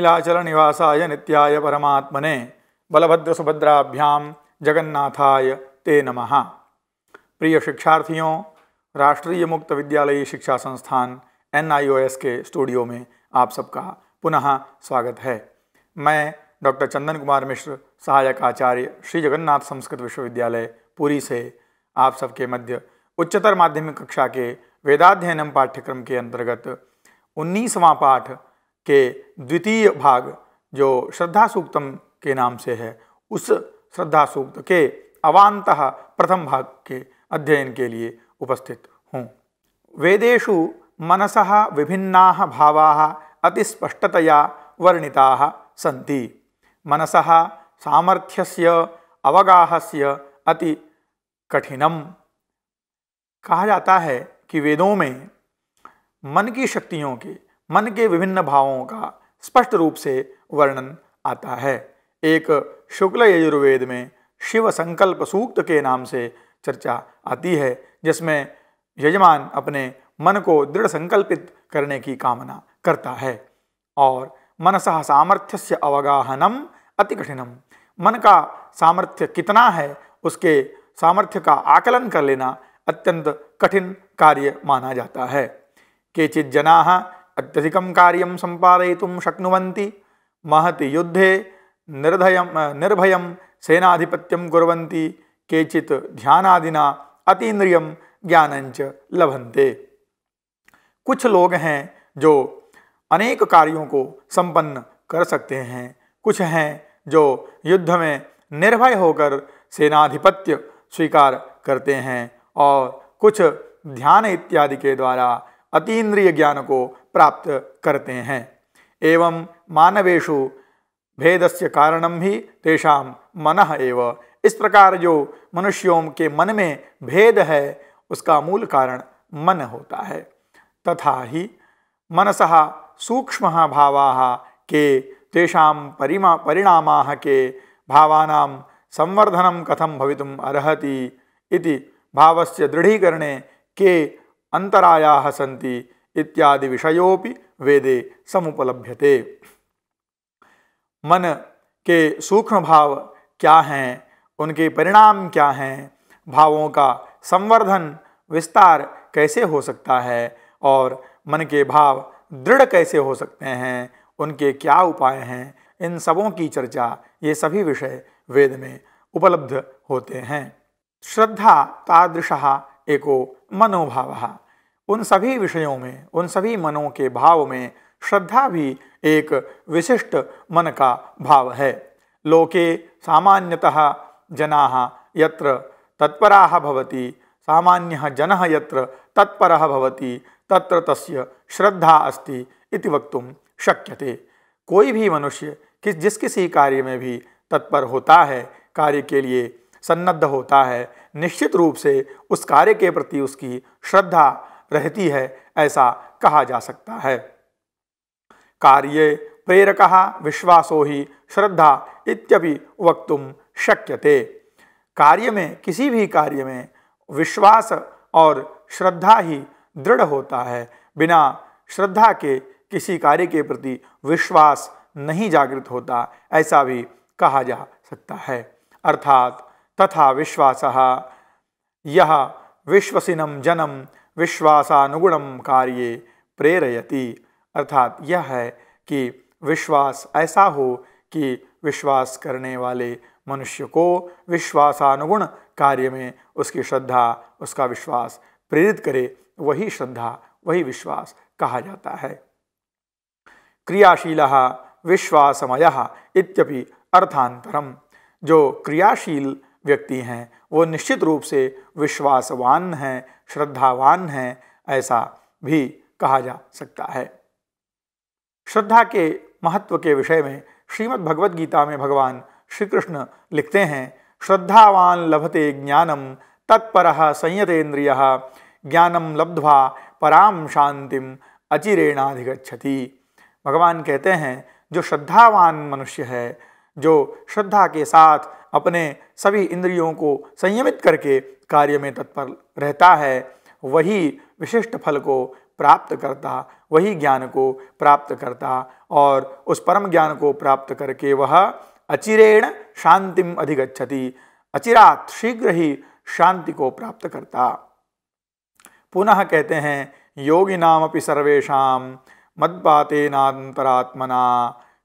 नीलाचल निवासाय नित्याय परमात्मने बलभद्र सुभद्राभ्याम जगन्नाथाय ते नमः प्रिय शिक्षार्थियों राष्ट्रीय मुक्त विद्यालयी शिक्षा संस्थान एन के स्टूडियो में आप सबका पुनः स्वागत है मैं डॉक्टर चंदन कुमार मिश्र सहायक आचार्य श्री जगन्नाथ संस्कृत विश्वविद्यालय पुरी से आप सबके मध्य उच्चतर माध्यमिक कक्षा के वेदाध्ययनम पाठ्यक्रम के अंतर्गत उन्नीसवां पाठ के द्वितीय भाग जो श्रद्धा सूक्तम के नाम से है उस श्रद्धा सूक्त के अवान्त प्रथम भाग के अध्ययन के लिए उपस्थित हूँ वेदेशु मनस विभिन्ना भाव अतिस्पष्टतया सी सन्ति सामर्थ्य सामर्थ्यस्य अवगाह अति कठिनम कहा जाता है कि वेदों में मन की शक्तियों के मन के विभिन्न भावों का स्पष्ट रूप से वर्णन आता है एक शुक्ल यजुर्वेद में शिव संकल्प सूक्त के नाम से चर्चा आती है जिसमें यजमान अपने मन को दृढ़ संकल्पित करने की कामना करता है और मनसह सामर्थ्य से अवगाहनम अति कठिनम मन का सामर्थ्य कितना है उसके सामर्थ्य का आकलन कर लेना अत्यंत कठिन कार्य माना जाता है केचित जना अत्यधिक कार्य संपादय शक्नुवन्ति महति युद्धे निर्धय निर्भय सेनाधिपत्यम कुर्वन्ति केचि ध्यानादिना अतीन्द्रियं ज्ञानंच लभन्ते कुछ लोग हैं जो अनेक कार्यों को संपन्न कर सकते हैं कुछ हैं जो युद्ध में निर्भय होकर सेनाधिपत्य स्वीकार करते हैं और कुछ ध्यान इत्यादि के द्वारा अतीन्द्रिय ज्ञान को प्राप्त करते हैं एवं मानवेशु भेद से कारणम भी तेषा मन एव इस प्रकार जो मनुष्यों के मन में भेद है उसका मूल कारण मन होता है तथा ही मनसा सूक्ष्म भावा के तेषा परिमा परिणाम के भावना संवर्धन कथम भविम अर्हति इति भावस्य दृढीकरणे के अंतराया सी इत्यादि विषयों वेदे समुपलभ्यते मन के सूक्ष्म भाव क्या हैं उनके परिणाम क्या हैं भावों का संवर्धन विस्तार कैसे हो सकता है और मन के भाव दृढ़ कैसे हो सकते हैं उनके क्या उपाय हैं इन सबों की चर्चा ये सभी विषय वेद में उपलब्ध होते हैं श्रद्धा तादृश एको मनोभाव उन सभी विषयों में उन सभी मनों के भाव में श्रद्धा भी एक विशिष्ट मन का भाव है लोके सामान्यतः जना यत्र तत्परा भवति सामान्य जन यत्र तत्पर भवति तत्र तस्य श्रद्धा अस्ति इति वक्त शक्यते कोई भी मनुष्य किस जिस किसी कार्य में भी तत्पर होता है कार्य के लिए सन्नद्ध होता है निश्चित रूप से उस कार्य के प्रति उसकी श्रद्धा रहती है ऐसा कहा जा सकता है कार्य प्रेरक विश्वासो ही श्रद्धा इत्यपि वक्तुम शक्यते कार्य में किसी भी कार्य में विश्वास और श्रद्धा ही दृढ़ होता है बिना श्रद्धा के किसी कार्य के प्रति विश्वास नहीं जागृत होता ऐसा भी कहा जा सकता है अर्थात तथा विश्वास यह विश्वसिनम जनम विश्वासानुगुणम कार्ये प्रेरयति अर्थात यह है कि विश्वास ऐसा हो कि विश्वास करने वाले मनुष्य को विश्वासानुगुण कार्य में उसकी श्रद्धा उसका विश्वास प्रेरित करे वही श्रद्धा वही विश्वास कहा जाता है क्रियाशील विश्वासमय इत्यपि अर्थांतरम जो क्रियाशील व्यक्ति हैं वो निश्चित रूप से विश्वासवान हैं श्रद्धावान हैं ऐसा भी कहा जा सकता है श्रद्धा के महत्व के विषय में श्रीमद् भगवद गीता में भगवान श्री कृष्ण लिखते हैं श्रद्धावान लभते ज्ञानम तत्पर संयतेन्द्रिय ज्ञानम लब्ध्वा पराम शांतिम अचिरेणाधिगछति भगवान कहते हैं जो श्रद्धावान मनुष्य है जो श्रद्धा के साथ अपने सभी इंद्रियों को संयमित करके कार्य में तत्पर रहता है वही विशिष्ट फल को प्राप्त करता वही ज्ञान को प्राप्त करता और उस परम ज्ञान को प्राप्त करके वह अचिरेण शांतिम अधिगछति अचिरात शीघ्र ही शांति को प्राप्त करता पुनः कहते हैं योगिनाम सर्वेशा मद्पातेनातरात्मना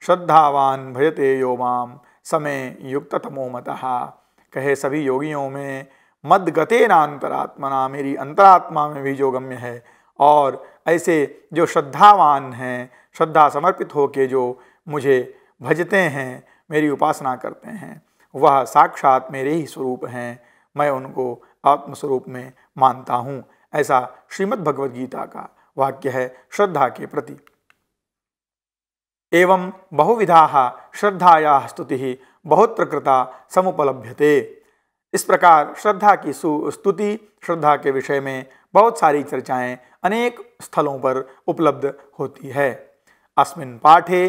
श्रद्धावान भजते यो माम समय युक्ततमो मतः कहे सभी योगियों में मद गते नान्तरात्मना मेरी अंतरात्मा में भी जो गम्य है और ऐसे जो श्रद्धावान हैं श्रद्धा समर्पित होके जो मुझे भजते हैं मेरी उपासना करते हैं वह साक्षात मेरे ही स्वरूप हैं मैं उनको आत्मस्वरूप में मानता हूँ ऐसा श्रीमद् भगवद गीता का वाक्य है श्रद्धा के प्रति एवं बहुविधा श्रद्धाया स्तुति बहुत प्रकृता समुपलभ्यते इस प्रकार श्रद्धा की सुस्तुति श्रद्धा के विषय में बहुत सारी चर्चाएं अनेक स्थलों पर उपलब्ध होती है अस्मिन् पाठे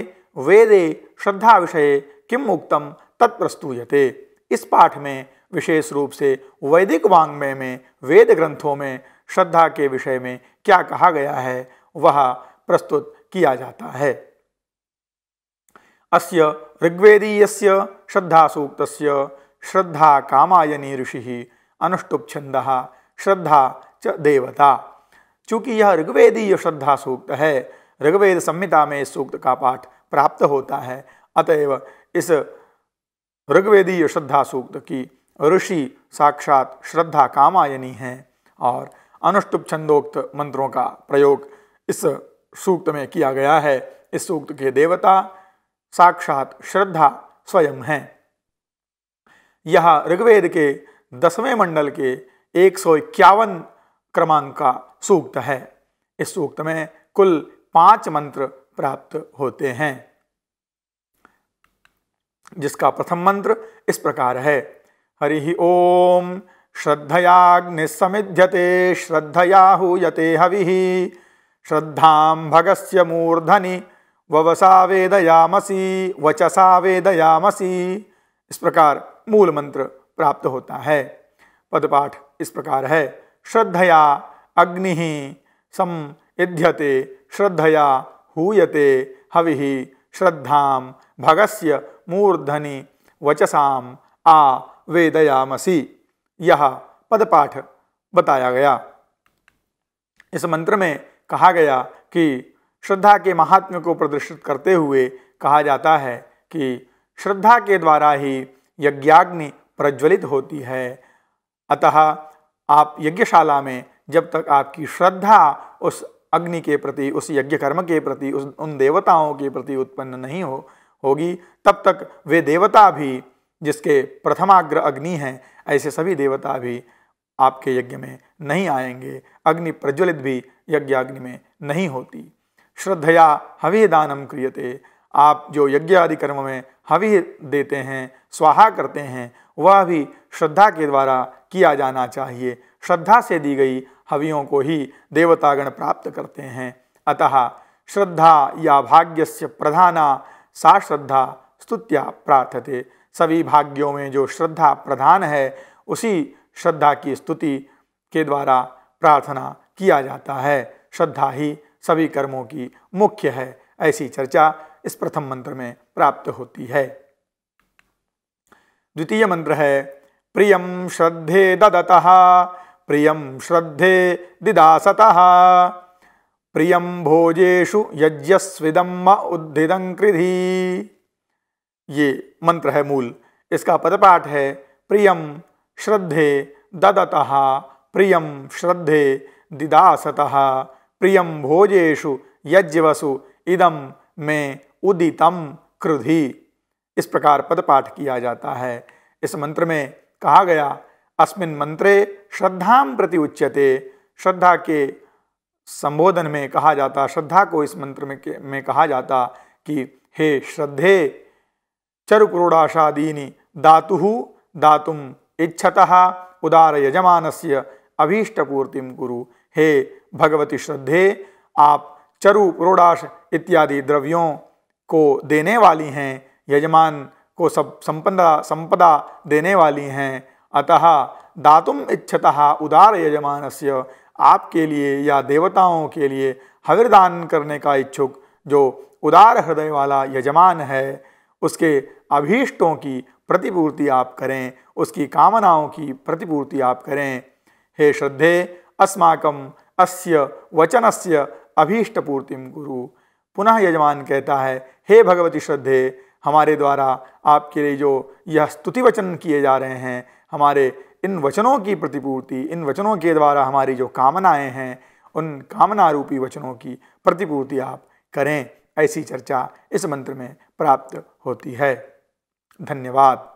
वेदे श्रद्धा विषय किम उक्तम तत्प्रस्तूयते इस पाठ में विशेष रूप से वैदिक वाङ्मय में वेद ग्रंथों में श्रद्धा के विषय में क्या कहा गया है वह प्रस्तुत किया जाता है अस्य ऋग्वेदीयस्य श्रद्धासूक्तस्य कामायनी ऋषिः अनुष्टुप् छंदः श्रद्धा च देवता चूंकि यह ऋग्वेदीय श्रद्धा सूक्त है ऋग्वेद संहिता में इस सूक्त का पाठ प्राप्त होता है अतएव इस ऋग्वेदीय श्रद्धा सूक्त की ऋषि साक्षात श्रद्धा कामायनी है और अनुष्टुप छंदोक्त मंत्रों का प्रयोग इस सूक्त में किया गया है इस सूक्त के देवता साक्षात श्रद्धा स्वयं है यह ऋग्वेद के दसवें मंडल के एक सौ इक्यावन क्रमांक का सूक्त है इस सूक्त में कुल पांच मंत्र प्राप्त होते हैं जिसका प्रथम मंत्र इस प्रकार है हरि ओम श्रद्धयाग्निसमिध्यते श्रद्धया हूयते हवि श्रद्धा भगस्य मूर्धनि ववसा वेदयामसी वचसा वेदयामसी इस प्रकार मूल मंत्र प्राप्त होता है पदपाठ इस प्रकार है श्रद्धया अग्नि संयुध्यते श्रद्धया हूयते हवि श्रद्धा भगस्य मूर्धनि वचसा आ वेदयामसी यह पदपाठ बताया गया इस मंत्र में कहा गया कि श्रद्धा के महात्म्य को प्रदर्शित करते हुए कहा जाता है कि श्रद्धा के द्वारा ही यज्ञाग्नि प्रज्वलित होती है अतः आप यज्ञशाला में जब तक आपकी श्रद्धा उस अग्नि के प्रति उस यज्ञ कर्म के प्रति उस उन देवताओं के प्रति उत्पन्न नहीं हो होगी तब तक वे देवता भी जिसके प्रथमाग्र अग्नि हैं ऐसे सभी देवता भी आपके यज्ञ में नहीं आएंगे अग्नि प्रज्वलित भी यज्ञाग्नि में नहीं होती श्रद्धया हवि दानम क्रियते आप जो यज्ञ आदि कर्म में हवि देते हैं स्वाहा करते हैं वह भी श्रद्धा के द्वारा किया जाना चाहिए श्रद्धा से दी गई हवियों को ही देवतागण प्राप्त करते हैं अतः श्रद्धा या भाग्य से प्रधाना सा श्रद्धा स्तुत्या प्रार्थते सभी भाग्यों में जो श्रद्धा प्रधान है उसी श्रद्धा की स्तुति के द्वारा प्रार्थना किया जाता है श्रद्धा ही सभी कर्मों की मुख्य है ऐसी चर्चा इस प्रथम मंत्र में प्राप्त होती है द्वितीय मंत्र है प्रियम श्रद्धे ददतः प्रियम श्रद्धे दिदासतः प्रियम भोजेशु यज्ञस्विदम उद्धि ये मंत्र है मूल इसका पदपाठ है प्रियम श्रद्धे ददतः प्रियम श्रद्धे दिदासतः प्रिय भोजेशु यज्ञवसु इदम में उदितम क्रुधि इस प्रकार पद पाठ किया जाता है इस मंत्र में कहा गया अस्मिन मंत्रे श्रद्धाम प्रति उच्यते श्रद्धा के संबोधन में कहा जाता श्रद्धा को इस मंत्र में, में कहा जाता कि हे श्रद्धे चरुक्रोड़ाशादीनि दातु दातुम इच्छत उदार यजमान से अभीष्टपूर्ति कुरु हे भगवती श्रद्धे आप चरु क्रोडाश इत्यादि द्रव्यों को देने वाली हैं यजमान को सब संपदा संपदा देने वाली हैं अतः दातुम इच्छतः उदार यजमान से आपके लिए या देवताओं के लिए हविदान करने का इच्छुक जो उदार हृदय वाला यजमान है उसके अभीष्टों की प्रतिपूर्ति आप करें उसकी कामनाओं की प्रतिपूर्ति आप करें हे श्रद्धे अस्माकम अस्य वचनस्य अभीष्टपूर्तिम गुरु पुनः यजमान कहता है हे भगवती श्रद्धे हमारे द्वारा आपके लिए जो यह स्तुति वचन किए जा रहे हैं हमारे इन वचनों की प्रतिपूर्ति इन वचनों के द्वारा हमारी जो कामनाएं हैं उन कामना रूपी वचनों की प्रतिपूर्ति आप करें ऐसी चर्चा इस मंत्र में प्राप्त होती है धन्यवाद